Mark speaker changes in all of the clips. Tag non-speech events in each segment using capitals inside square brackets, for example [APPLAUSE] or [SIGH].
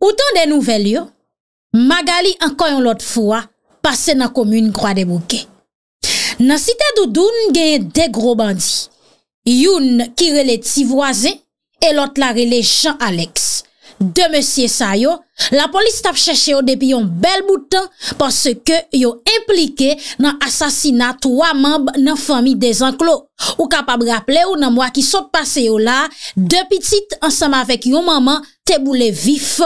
Speaker 1: Ou tan de nouvel yo, Magali anko yon lot fwa, pase nan komune Kwa de Bouke. Nan site doudoun genye de gro bandi, yon ki rele Tivoazen, e lot la rele Jean-Alex. De monsie sa yo, la polis tap chèche yo depi yon bel boutan, panse ke yo implike nan asasinat wamanb nan fami de zanklo. Ou kapab rapple ou nan mwa ki sot pase yo la, de pitit ansama vek yon maman, Te boule vif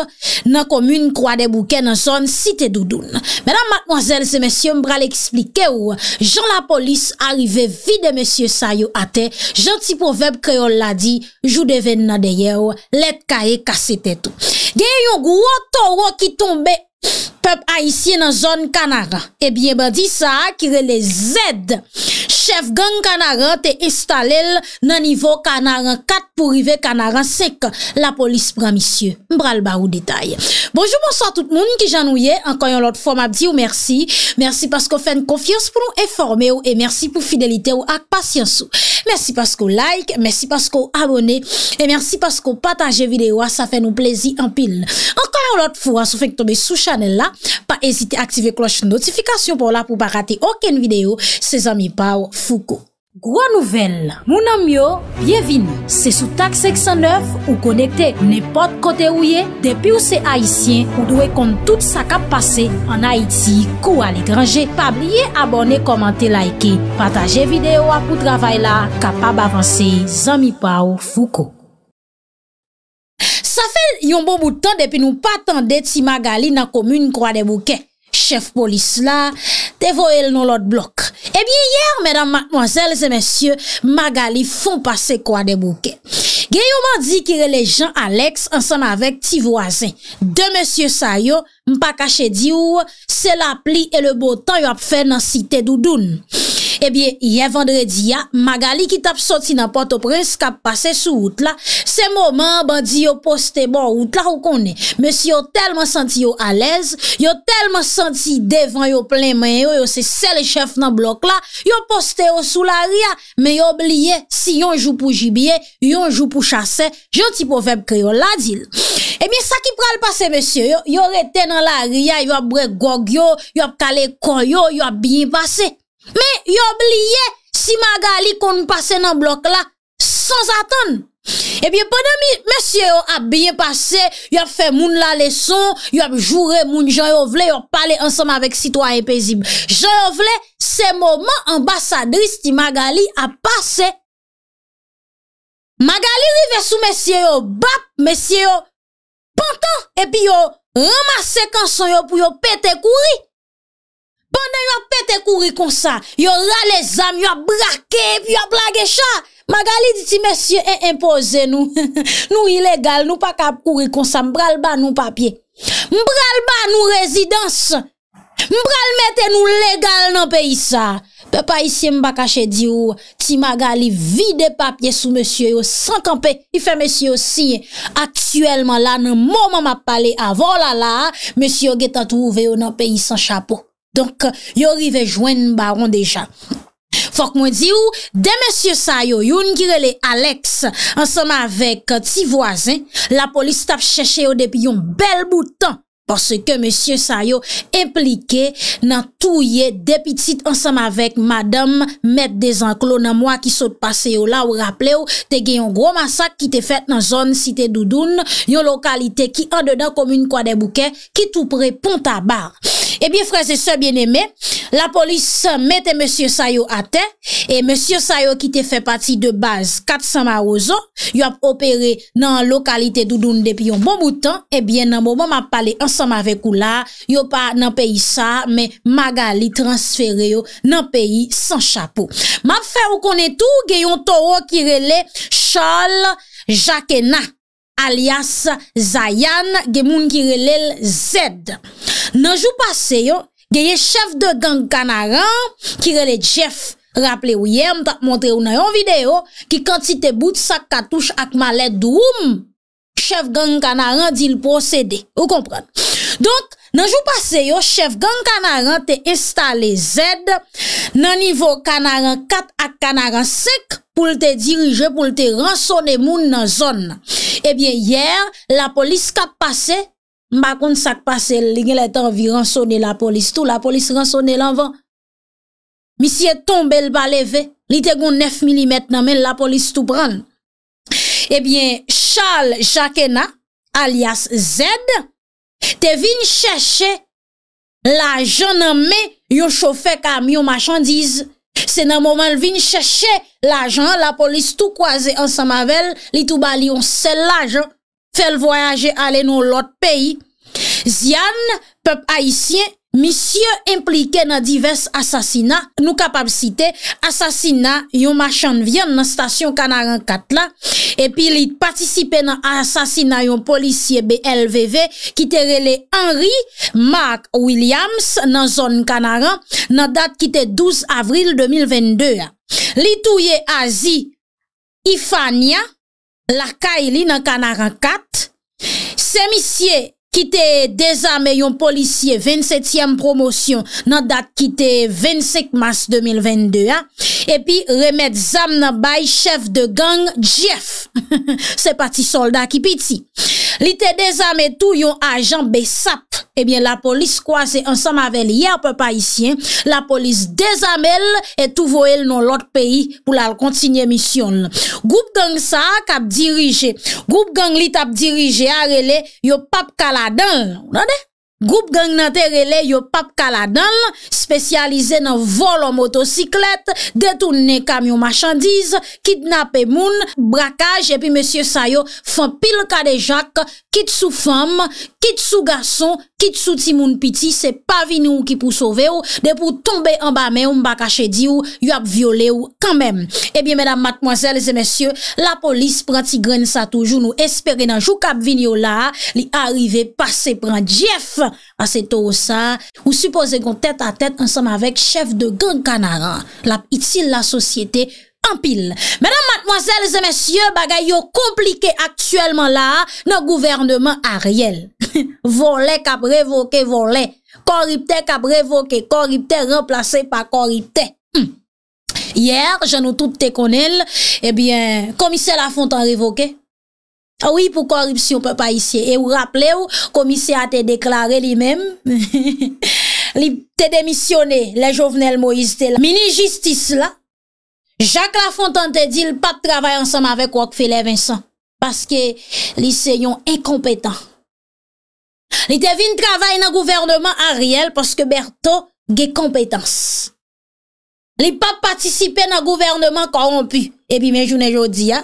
Speaker 1: nan komune kwa de bouke nan zon site doudoun Menan matmwazel se mesye mbra le eksplike ou Jan la polis arive vide mesye sayo ate Janti poveb kreol la di Jou deven nan deye ou let ka e kase petou Deye yon gwo toro ki tombe pep a isye nan zon kanara Ebyen ba di sa akire le zed Afgan Kanaran te estalel nan nivou Kanaran 4 pou rive Kanaran 6. La polis pran misye, mbral ba ou detay. Bonjour monsan tout moun ki jan ou ye. Ankan yon lot fwa mabdi ou mersi. Mersi pasko fen konfiyans pou nou eforme ou. E mersi pou fidelite ou ak pasyans ou. Mersi pasko like, mersi pasko abone. E mersi pasko pataje videyo a sa fen ou plezi an pil. Ankan yon lot fwa sou fek tobe sou chanel la. Pa ezite aktive kloche notifikasyon pou la pou pa rate oken videyo. Se zami pa ou. Gwa nouvel, mounan myo, byevini, se sou tak 609 ou konekte nepot kote ouye, depi ou se Haitien ou dwe kont tout sa kap pase an Haiti kwa le grange, pabliye abone, komante, laike, pataje videyo apou travay la, kapab avanse, zami pa ou fuko. Sa fel yon bon bouton depi nou patan deti magali nan komune kwa de bouke. Chef polis la, te voel nou lot blok. Ebyen eh yer, medan madmozels e monsye Magali fon pase kwa de bouke. Geyouman di ki re le jan Alex ansan avek ti voisin. De monsye Sayo. mpa kache di ou, se la pli e le botan yo ap fè nan site doudoun. Ebyen, eh yè vendredi ya, magali ki tap soti nan pote prins ka ap pase sou oud la. Se mouman, bandi yo poste bon oud la ou konè. Monsi yo telman santi yo alez, yo telman santi devan yo plen mè yo yo se sel chef nan blok la, yo poste yo sou la ria, me yo obliye si yon jou pou jibye, yon jou pou chase, jonti pou veb kriyo ladil. Ebyen, eh sa ki pral pase monsi yo, yo retene la ria, yo ap bre gogyo, yo ap kale konyo, yo ap binye pase. Men, yo ap liye si Magali konn pase nan blok la sans atan. Ebyen, eh pwede mi, mesye yo ap binye pase, yo ap fe moun la leson, yo ap jure moun, yo ap vle yo ap pale ansam avek sitwa epezib. Yo ap vle se moun moun ambasadris ti Magali ap pase. Magali rive sou mesye yo, bap mesye yo, E pi yo ramase kansan yo pou yo pete kouri Pendan yo pete kouri konsan Yo rale zan, yo brake, yo blage chan Magali diti mesye e impose nou [LAUGHS] Nou ilegal, nou pa kap kouri konsan Mbral ba nou papye Mbral ba nou rezidans Mbral mette nou legal nan peyi sa Pe pa isye mba kache di ou ti magali vide papye sou monsiyo yo sankanpe. I fe monsiyo si aktuelman la nan mouman map pale avon la la monsiyo yo geta touve yo nan peyi san chapou. Donk yo rive jwen baron deja. Fok mwen di ou euh, de monsiyo sa yo yon girele Alex ansama vek ti voazen la polis taf cheshe yo depi yon bel boutan. Pase ke monsie sa yo implike nan touye depitit ansam avek madame met de zanklo nan mwa ki sot pase yo la ou rapple yo te gen yon gro masak ki te fet nan zon site doudoun, yon lokalite ki an dedan komune kwa de bouke ki tou pre pon ta bar. Ebyen eh freze se byen eme, la polis mette M. Sayo a ten, e M. Sayo ki te fe pati de baz 4 sama ozon, yo ap opere nan lokalite doudoun depi yon bon moutan, ebyen nan mouman map pale ansama vek ou la, yo pa nan peyi sa, me magali transfere yo nan peyi san chapo. Map fe ou konen tou geyon toro kirele Charles Jaquenac. alias Zayan, gen moun ki relel Zed. Nanjou pase yo, genye chef de gang Kanaran, ki relel Jeff, rappele ou yem, ta montre ou nan yon video, ki kantite bout sa katouche ak malet d'oum, chef gang Kanaran di l'prosede. Ou kompran? Donk, nanjou pase yo, chef gang Kanaran te estale Zed, nan nivou Kanaran 4 ak Kanaran 5, pou lte dirije, pou lte ransone moun nan zon. Ebyen, yer, la polis kak pase, mbakoun sak pase, li gen lè tanvi ransone la polis tou, la polis ransone lanvan. Misye tombe l balève, li te goun 9 mm nan men, la polis tou pran. Ebyen, Charles Jaquena, alias Zed, te vin chèche la joun nan men, yo chofè kamyon machan diz, Se nan mouman vin chèche la jan, la polis tou kwaze an sa mavel, li tou bali an sel la jan, fel voyaje ale nou lot peyi. Zyan, pep haisyen. misye implike nan divers asasina, nou kapab site asasina yon machan vyen nan stasyon Kanaran 4 la epi li patisipe nan asasina yon polisye BLVV ki terele Henry Mark Williams nan zon Kanaran nan dat ki te 12 avril 2022 la. Li touye azi Ifania, la ka li nan Kanaran 4 se misye kite dezame yon polisye 27yem promosyon nan dat kite 25 mas 2022, epi remet zam nan bay chef de gang Jeff, [LAUGHS] se pati soldat ki piti. Li te dezam etou yon ajan besap, ebyen la polis kwa se ansam avèl yè apè pa isyen, la polis dezam el etou voel nou lot peyi pou lal kontinye misyon. Goup gang sa kap dirije, goup gang li tap dirije arele yo pap kaladan. Goup gang nante rele yo pap kaladan, spesyalize nan volon motosiklet, getounen kamyon machandiz, kidnap e moun, brakaj, epi monsie sayo, fon pil kade jak, kid sou fam, kid sou gason, Souti moun piti se pa vini ou ki pou sove ou De pou tombe an ba me ou mba kache di ou Yu ap viole ou kanmem Ebyen eh menam matmoazel e zemesye La polis prati gren sa toujou Nou espere nan jou kap vini ou la Li arive pase pran jef A se to ou sa Ou suppose kon tet a tet ansam avek Chef de gang kanara Lap iti la sosyete ampil Menam Mademoiselles et messieurs, bagay yo komplike aktuellement la, nan gouvernement [LAUGHS] hmm. eh a riel. Volé kap revoqué, volé. Ah corripté kap revoqué, corripté remplacé pa corripté. Yer, jen nou tout te konel, ebyen, komise la font an revoqué. Oui, pou korripsi, ou pe pa isye. E ou rappele ou, komise a te deklare li mèm. Li te demisyoné, le jovenel Moïse de la. Mini justice la, Jacques Lafontan te di l pa trabay ansam avek wak fele Vincent. Paske li se yon e kompetan. Li te vin trabay nan gouvernman a riel paske Bertho ge kompetans. Li pa patisipe nan gouvernman koron pu. E bi men jounen jodi ya.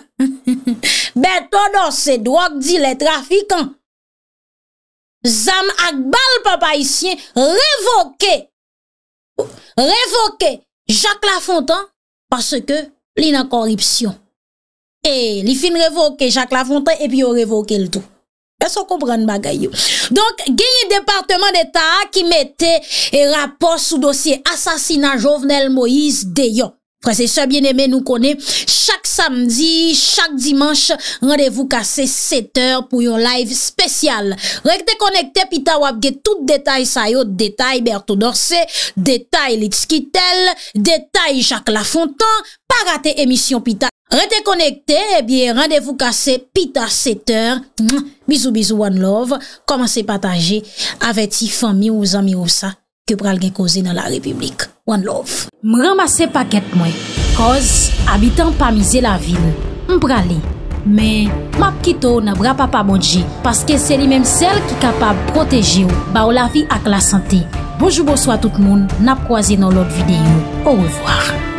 Speaker 1: Bertho do se dwak di le [LAUGHS] trafik an. Zam ak bal papa isyen revoke. Revoke Jacques Lafontan. Paske li nan korripsyon. E li fin revoke Jacques Lavonté epi yo revoke l'dou. Beso koubran magayou. Donk genye departement de Taha ki mette rapor sou dosye asasina Jovenel Moïse Deyop. Prese se eh bien eme nou kone, chak samdi, chak dimanche, randevou kase seter pou yon live spesyal. Rekte konekte, pita wapge tout detay sayot, detay bertodorse, detay litskitel, detay chak la fontan, pa rate emisyon pita. Rekte konekte, ebiye randevou kase pita seter. Bizou bizou wan love, koman se pataje aveti fami ou zami ou sa ke pral gen kose nan la republik. Mwen lov, mwen ramase paket mwen, koz abitan pa mize la vil, mbra li. Men, map kito nan bra pa pa bonji, paske se li menm sel ki kapab proteji ou, ba ou la vi ak la sante. Bojou bojou a tout moun, nap kwa zi nan lot videyo. Ou revoar.